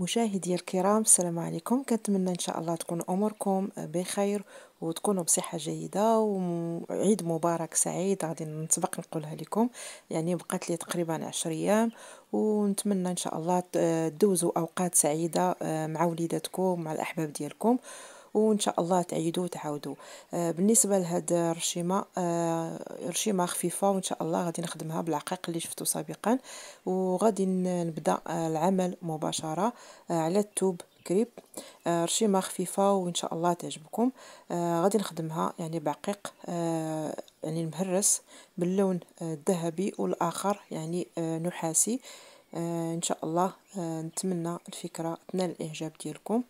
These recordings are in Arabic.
مشاهدي الكرام السلام عليكم كنتمنى ان شاء الله تكون اموركم بخير وتكونوا بصحه جيده وعيد مبارك سعيد غادي نسبق نقولها لكم يعني بقات لي تقريبا 10 ايام ونتمنى ان شاء الله تدوزوا اوقات سعيده آه، مع وليداتكم مع الاحباب ديالكم وان شاء الله تعيدوا وتعاودوا آه، بالنسبه لهاد الرشيمه آه، رشيمه خفيفه وان شاء الله غادي نخدمها بالعقيق اللي شفتو سابقا وغادي نبدا آه، العمل مباشره على التوب كريب رشيمه خفيفه وان شاء الله تعجبكم غادي نخدمها يعني بعقيق يعني مهرس باللون الذهبي والاخر يعني نحاسي ان شاء الله نتمنى الفكره تنال الاعجاب ديالكم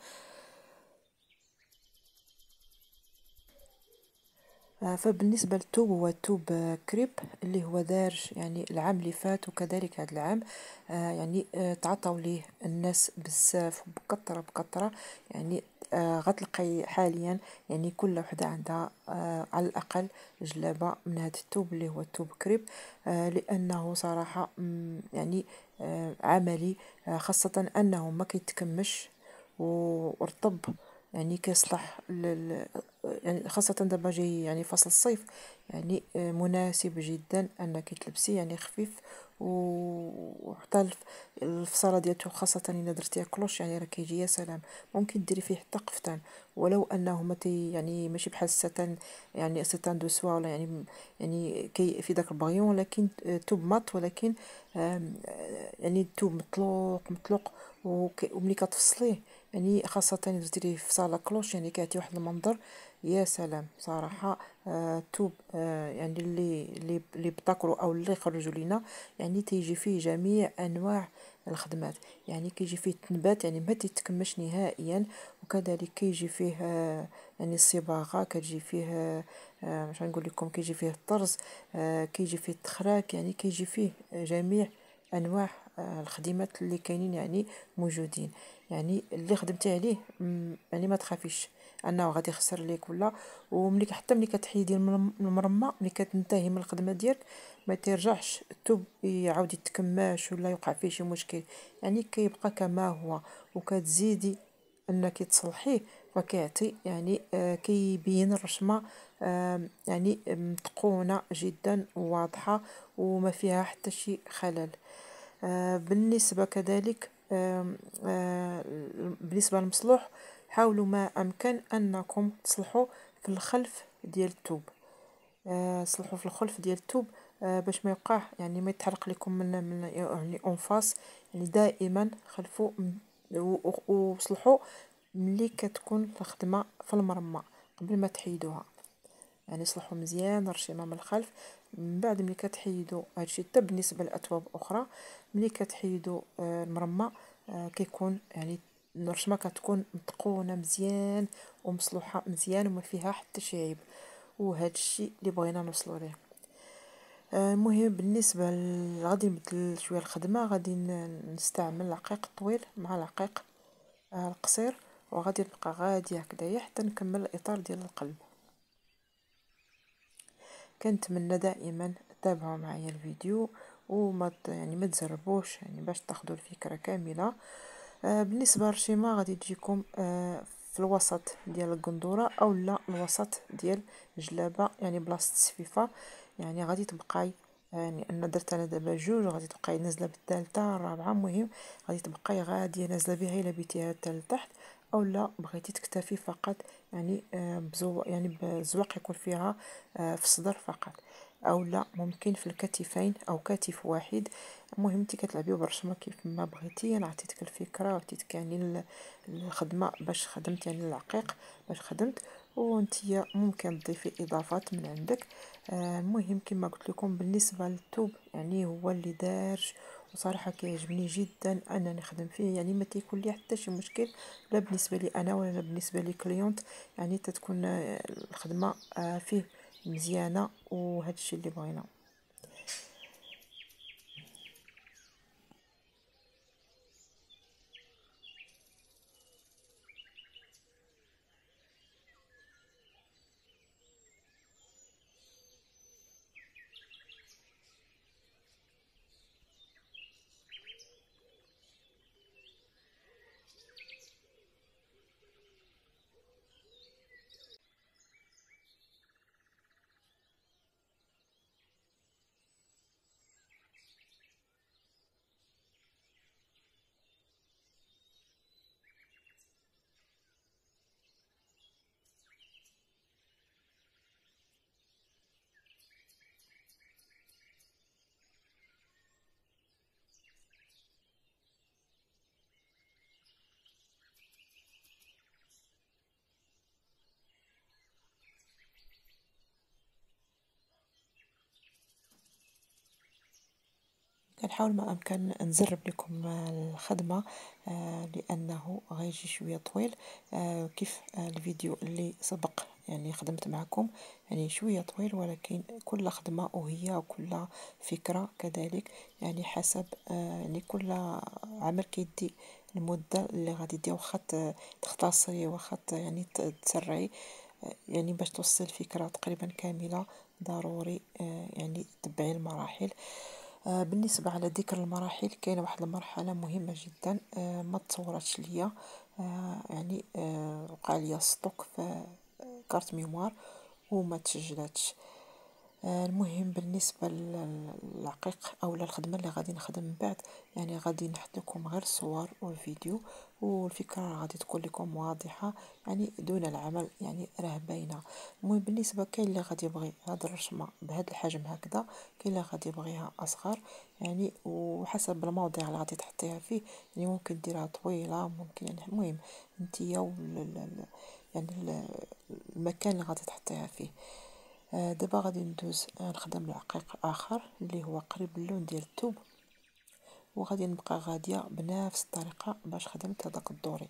آه، فبالنسبة للتوب هو توب آه، كريب اللي هو دارج يعني العام اللي فات وكذلك هذا العام آه، يعني تعطوا ليه الناس بزاف بكثرة بكثرة يعني غتلقي حاليا يعني كل وحدة عندها على الأقل جلابة من هذا التوب اللي هو التوب كريب لأنه صراحة يعني عملي خاصة أنه ما كيتكمش ورطب يعني كيصلح يعني خاصة دابا جاي يعني فصل الصيف يعني آه، مناسب جدا انك تلبسي يعني خفيف وحتى الفصاله ديالته خاصه الا درتيها كلوش يعني راه كيجي يا سلام ممكن ديري فيه حتى قفطان ولو انه ما يعني ماشي بحال ستان يعني ستان دو سوا ولا يعني يعني كي في داك البغيون ولكن آه، توب مط ولكن آه، يعني التوب مطلوق مطلوق وملي كتفصليه يعني خاصة درتي في صالة كلوش يعني كاتي واحد المنظر يا سلام صراحة آه توب آه يعني اللي اللي اللي بتاكلو او اللي خرجوا لينا يعني تيجي فيه جميع انواع الخدمات يعني كيجي فيه التنبات يعني ما تتكمش نهائيا وكذلك كيجي فيه آه، يعني الصباغه كتجي فيه آه، آه، مش غنقول لكم كيجي فيه الطرز كيجي فيه التخراك يعني كيجي فيه جميع انواع الخدمات اللي كاينين يعني موجودين يعني اللي خدمتي عليه يعني ما تخافيش انه غادي يخسر ليك ولا وملي حتى ملي كتحيدي المرمى ملي كتنتهي من الخدمه ديالك ما ترجعش الثوب يعاود يتكماش ولا يوقع فيه شي مشكل يعني كيبقى كما هو وكتزيدي انك تصلحيه وكيعطي يعني آه، كيبين الرشمه آه، يعني متقونه جدا وواضحه وما فيها حتى شي خلل آه، بالنسبة كذلك آه، آه، بالنسبة للمصلوح حاولوا ما أمكن أنكم تصلحوا في الخلف ديال الثوب صلحوا في الخلف ديال الثوب باش ما يوقع يعني ما يتحرق لكم من من يعني انفاس يعني دائما خلفوا وصلحوا ملي كتكون الخدمه في المرمى قبل ما تحيدوها يعني يصلحوا مزيان الرشيمه من الخلف من بعد ملي كتحيدوا هادشي حتى بالنسبه لاثواب اخرى ملي كتحيدوا آه، المرمى آه، كيكون يعني الرشمه كتكون مطقونه مزيان ومصلوحه مزيان وما فيها حتى شي عيب وهذا الشيء اللي بغينا نوصلوا ليه آه، المهم بالنسبه غادي نبدل شويه الخدمه غادي نستعمل العقيق الطويل مع العقيق القصير وغادي نبقى غادي هكذا حتى نكمل الاطار ديال القلب كنتمنى دائما تتابعوا معايا الفيديو وما يعني ما تزربوش يعني باش تاخذوا الفكره كامله آه، بالنسبه لرشيمه غادي تجيكم آه، في الوسط ديال القندوره لا الوسط ديال الجلابه يعني بلاصه السفيفه يعني غادي تبقاي آه، يعني انا درت انا دابا جوج غادي تبقاي نازله بالثالثه الرابعه المهم غادي تبقاي غاديه نازله بها الا بيتيها التحت او لا بغيتي تكتفي فقط يعني آه، بزو يعني بزواق يكون فيها آه، في الصدر فقط او لا ممكن في الكتفين او كتف واحد المهم انت كتلعبيو بالرشمه كيف ما بغيتي انا عطيتك الفكره عطيتك يعني الخدمه باش خدمت يعني العقيق باش خدمت وانت ممكن تضيفي اضافات من عندك آه، المهم كما قلت لكم بالنسبه للثوب يعني هو اللي دارج وصراحة كيعجبني جدا أنا نخدم فيه يعني ما تيكون لي حتى شي مشكل لا بالنسبة لي أنا ولا بالنسبة لي كليونت يعني تتكون الخدمة آه، فيه مزيانة وهذا الشيء اللي بغينا كنحاول ما أمكن نزرب لكم الخدمة آه، لأنه غيجي شوية طويل آه، كيف الفيديو اللي سبق يعني خدمت معكم يعني شوية طويل ولكن كل خدمة وهي كل فكرة كذلك يعني حسب آه، يعني كل عمل كيدي المدة اللي غادي دير واخا تختصري واخا يعني تسرعي يعني باش توصل الفكرة تقريبا كاملة ضروري يعني تبعي المراحل آه، بالنسبة على ذكر المراحل كاينة واحد المرحلة مهمة جدا آه، ما تصورتش ليا آه، يعني وقع ليا ستوك في كارت ميموار وما تسجلاتش المهم بالنسبة للعقيق او الخدمة اللي غادي نخدم من بعد يعني غادي نحط لكم غير الصور وفيديو والفكرة غادي تكون لكم واضحة يعني دون العمل يعني راه باينة المهم بالنسبة كاين اللي غادي يبغي هاد الرسمة بهاد الحجم هكذا كاين اللي غادي يبغيها أصغر يعني وحسب الموضع اللي غادي تحطيها فيه يعني ممكن ديرها طويلة ممكن يعني المهم نتيا وال يعني المكان اللي غادي تحطيها فيه آه، دابا غادي ندوز نخدم العقيق اخر اللي هو قريب اللون ديال الثوب وغادي نبقى غادية بنفس الطريقة باش خدمت هداك الدوري.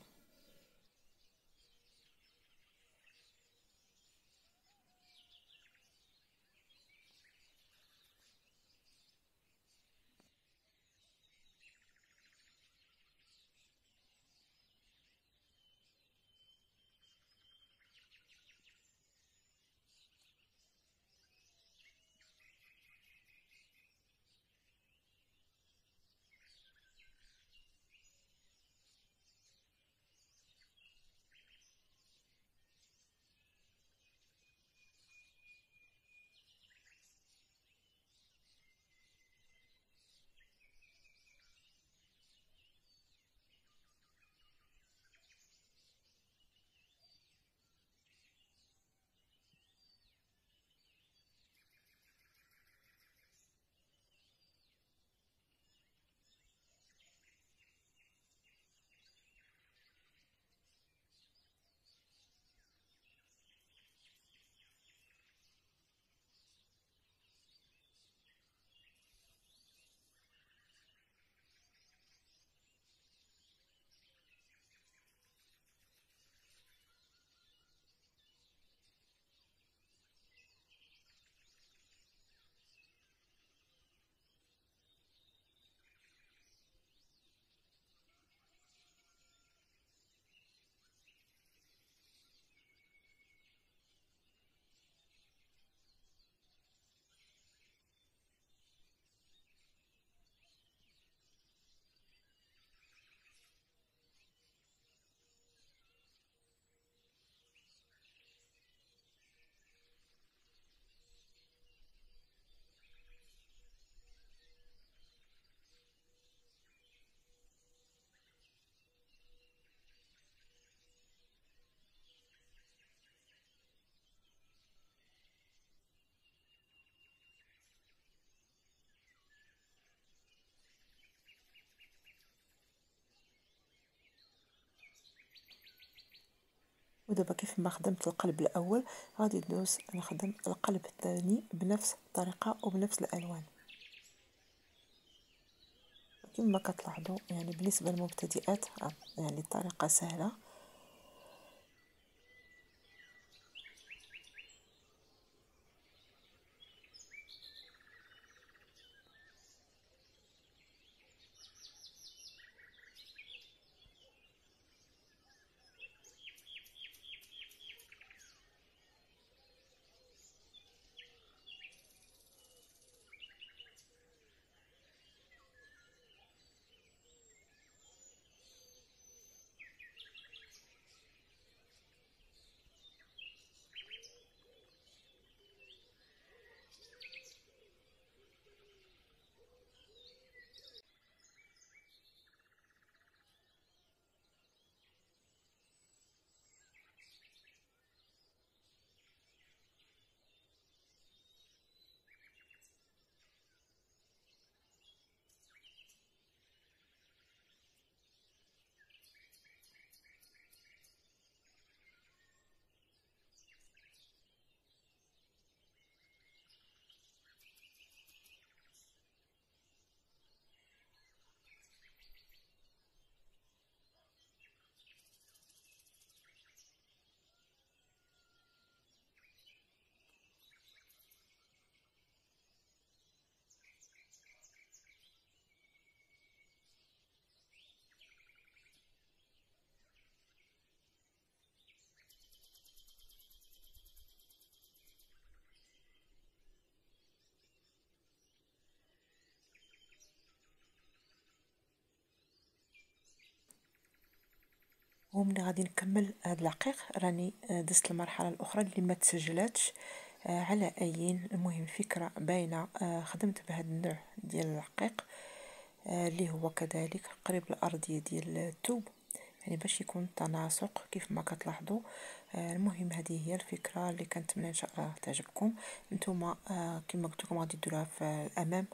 ودابا كيف ما خدمت القلب الاول غادي ندوز نخدم القلب الثاني بنفس الطريقه وبنفس الالوان كما كتلاحظوا يعني بالنسبه للمبتدئات يعني الطريقه سهله وملي غادي نكمل هاد العقيق راني دزت المرحله الاخرى اللي ما تسجلاتش آه، على أيين المهم فكره باينه آه، خدمت بهاد النوع ديال العقيق آه، اللي هو كذلك قريب الارضيه ديال التوب يعني باش يكون تناسق كيف ما كتلاحظوا المهم هذه هي الفكره اللي كنتمنى ان شاء الله تعجبكم نتوما كما قلت لكم غادي ديروها في الامام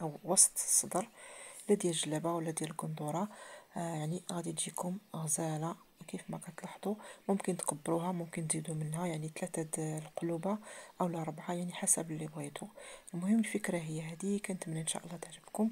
او وسط الصدر لا ديال الجلابه ولا ديال القندوره يعني غادي تجيكم غزاله كيف ما كتلاحظوا ممكن تكبروها ممكن تزيدوا منها يعني ثلاثة القلوبة او لا يعني حسب اللي بغيتو المهم الفكرة هي هذه كنتمنى ان شاء الله تعجبكم